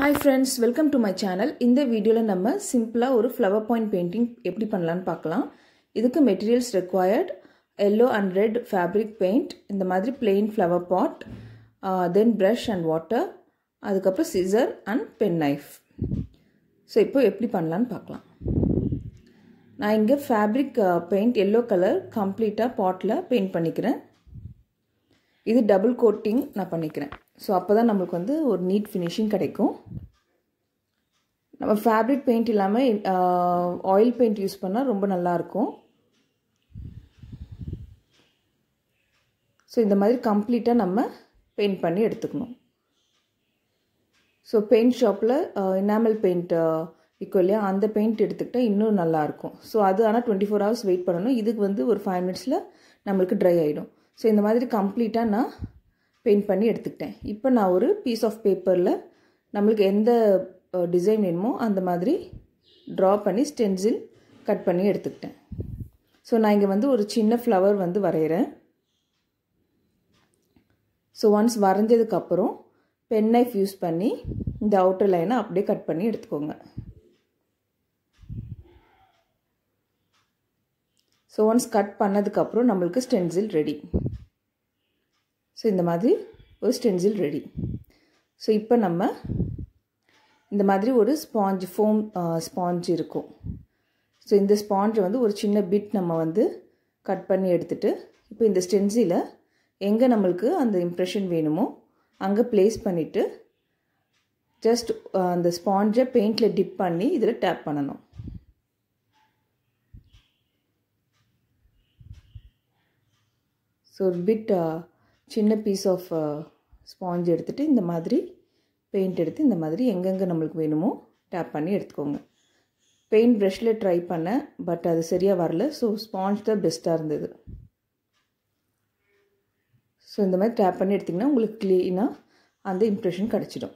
hi friends welcome to my channel இந்த வீடியோவில் நம்ம சிம்பிளாக ஒரு ஃப்ளவர் பாயிண்ட் பெயிண்டிங் எப்படி பண்ணலான்னு பார்க்கலாம் இதுக்கு materials required yellow and red fabric paint இந்த மாதிரி plain flower pot then brush and water அதுக்கப்புறம் scissor and pen knife so இப்போ எப்படி பண்ணலான்னு பார்க்கலாம் நான் இங்கே ஃபேப்ரிக் பெயிண்ட் எல்லோ கலர் கம்ப்ளீட்டாக பாட்டில் பெயிண்ட் பண்ணிக்கிறேன் இது டபுள் கோட்டிங் நான் பண்ணிக்கிறேன் ஸோ அப்போ தான் நம்மளுக்கு வந்து ஒரு நீட் ஃபினிஷிங் கிடைக்கும் நம்ம ஃபேப்ரிக் பெயிண்ட் இல்லாமல் ஆயில் பெயிண்ட் யூஸ் பண்ணால் ரொம்ப நல்லாயிருக்கும் ஸோ இந்த மாதிரி கம்ப்ளீட்டாக நம்ம பெயிண்ட் பண்ணி எடுத்துக்கணும் ஸோ பெயிண்ட் ஷாப்பில் இனாமல் பெயிண்ட் இருக்கும் இல்லையா அந்த பெயிண்ட் எடுத்துக்கிட்டால் இன்னும் நல்லாயிருக்கும் ஸோ அது ஆனால் டுவெண்ட்டி ஃபோர் ஹவர்ஸ் வெயிட் பண்ணணும் இதுக்கு வந்து ஒரு ஃபைவ் மினிட்ஸில் நம்மளுக்கு ட்ரை ஆகிடும் ஸோ இந்த மாதிரி கம்ப்ளீட்டாக நான் பெயிண்ட் பண்ணி எடுத்துக்கிட்டேன் இப்போ நான் ஒரு பீஸ் ஆஃப் பேப்பரில் நம்மளுக்கு எந்த டிசைன் வேணுமோ அந்த மாதிரி ட்ரா பண்ணி ஸ்டென்சில் கட் பண்ணி எடுத்துக்கிட்டேன் ஸோ நான் இங்கே வந்து ஒரு சின்ன ஃப்ளவர் வந்து வரைகிறேன் ஸோ ஒன்ஸ் வரைஞ்சதுக்கப்புறம் பென் நைஃப் யூஸ் பண்ணி இந்த அவுட்டர் லைனை அப்படியே கட் பண்ணி எடுத்துக்கோங்க ஸோ ஒன்ஸ் கட் பண்ணதுக்கப்புறம் நம்மளுக்கு ஸ்டென்சில் ரெடி ஸோ இந்த மாதிரி ஒரு ஸ்டென்சில் ரெடி ஸோ இப்போ நம்ம இந்த மாதிரி ஒரு ஸ்பாஞ்ச் ஃபோம் ஸ்பாஞ்ச் இருக்கும் ஸோ இந்த ஸ்பாஞ்சை வந்து ஒரு சின்ன பிட் நம்ம வந்து கட் பண்ணி எடுத்துகிட்டு இப்போ இந்த ஸ்டென்சில எங்கே நம்மளுக்கு அந்த இம்ப்ரெஷன் வேணுமோ அங்கே ப்ளேஸ் பண்ணிவிட்டு ஜஸ்ட் அந்த ஸ்பாஞ்சை பெயிண்டில் டிப் பண்ணி இதில் டேப் பண்ணணும் ஸோ பிட் சின்ன பீஸ் ஆஃப் ஸ்பாஞ்ச் uh, எடுத்துகிட்டு இந்த மாதிரி பெயிண்ட் எடுத்து இந்த மாதிரி எங்கெங்கே நம்மளுக்கு வேணுமோ டேப் பண்ணி எடுத்துக்கோங்க பெயிண்ட் ப்ரெஷ்ஷில் ட்ரை பண்ணேன் பட் அது சரியாக வரல ஸோ ஸ்பாஞ்ச் தான் பெஸ்ட்டாக இருந்தது ஸோ இந்த மாதிரி டேப் பண்ணி எடுத்திங்கன்னா உங்களுக்கு க்ளீனாக அந்த இம்ப்ரெஷன் கிடச்சிடும்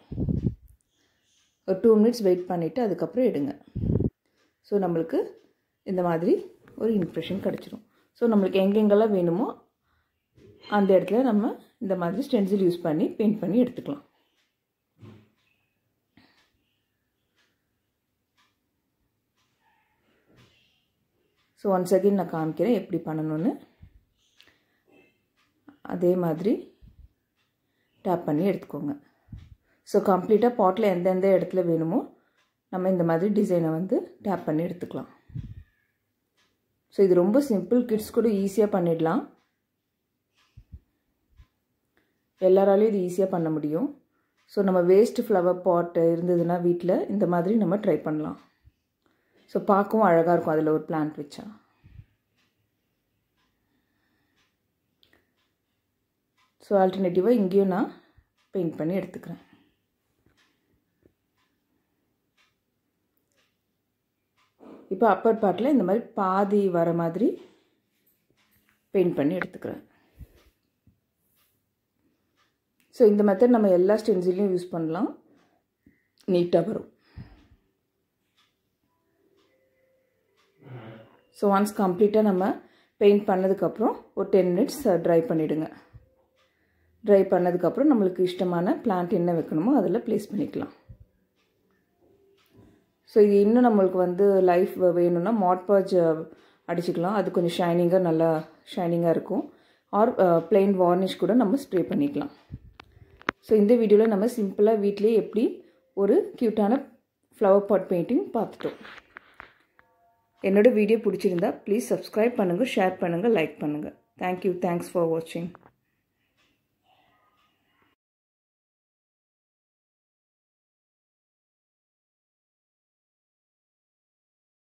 ஒரு டூ மினிட்ஸ் வெயிட் பண்ணிவிட்டு அதுக்கப்புறம் எடுங்க ஸோ நம்மளுக்கு இந்த மாதிரி ஒரு இம்ப்ரெஷன் கிடச்சிடும் ஸோ நம்மளுக்கு எங்கெங்கெல்லாம் வேணுமோ அந்த இடத்துல நம்ம இந்த மாதிரி ஸ்டென்சில் யூஸ் பண்ணி பெயிண்ட் பண்ணி எடுத்துக்கலாம் ஸோ ஒன்ஸ் செகண்ட் நான் காமிக்கிறேன் எப்படி பண்ணணும்னு அதே மாதிரி டேப் பண்ணி எடுத்துக்கோங்க ஸோ கம்ப்ளீட்டாக பாட்டில் எந்தெந்த இடத்துல வேணுமோ நம்ம இந்த மாதிரி டிசைனை வந்து டேப் பண்ணி எடுத்துக்கலாம் ஸோ இது ரொம்ப சிம்பிள் கிட்ஸ் கூட ஈஸியாக பண்ணிடலாம் எல்லாராலையும் இது ஈஸியாக பண்ண முடியும் ஸோ நம்ம வேஸ்ட் ஃப்ளவர் பாட் இருந்ததுன்னா வீட்டில் இந்த மாதிரி நம்ம ட்ரை பண்ணலாம் ஸோ பார்க்கவும் அழகாக இருக்கும் அதில் ஒரு பிளான்ட் வச்சா ஸோ ஆல்டர்னேட்டிவாக இங்கேயும் நான் பெயிண்ட் பண்ணி எடுத்துக்கிறேன் இப்போ அப்பர் பார்ட்டில் இந்த மாதிரி பாதி வர மாதிரி பெயிண்ட் பண்ணி எடுத்துக்கிறேன் ஸோ இந்த மெத்தட் நம்ம எல்லா ஸ்டென்சிலையும் யூஸ் பண்ணலாம் நீட்டாக வரும் ஸோ ஒன்ஸ் கம்ப்ளீட்டாக நம்ம பெயிண்ட் பண்ணதுக்கப்புறம் ஒரு டென் மினிட்ஸ் ட்ரை பண்ணிவிடுங்க ட்ரை பண்ணதுக்கப்புறம் நம்மளுக்கு இஷ்டமான பிளான்ட் என்ன வைக்கணுமோ அதில் ப்ளேஸ் பண்ணிக்கலாம் ஸோ இது இன்னும் நம்மளுக்கு வந்து லைஃப் வேணும்னா மாட்பாஜ் அடிச்சுக்கலாம் அது கொஞ்சம் ஷைனிங்காக நல்லா ஷைனிங்காக இருக்கும் ஆர் பிளெயின் வார்னிஷ் கூட நம்ம ஸ்ப்ரே பண்ணிக்கலாம் ஸோ இந்த வீடியோவில் நம்ம சிம்பிளாக வீட்டிலே எப்படி ஒரு க்யூட்டான ஃப்ளவர் பாட் பெயிண்டிங் பார்த்துட்டோம் என்னோடய வீடியோ பிடிச்சிருந்தா ப்ளீஸ் சப்ஸ்கிரைப் பண்ணுங்கள் ஷேர் பண்ணுங்கள் லைக் பண்ணுங்கள் தேங்க்யூ தேங்க்ஸ் ஃபார் வாட்சிங்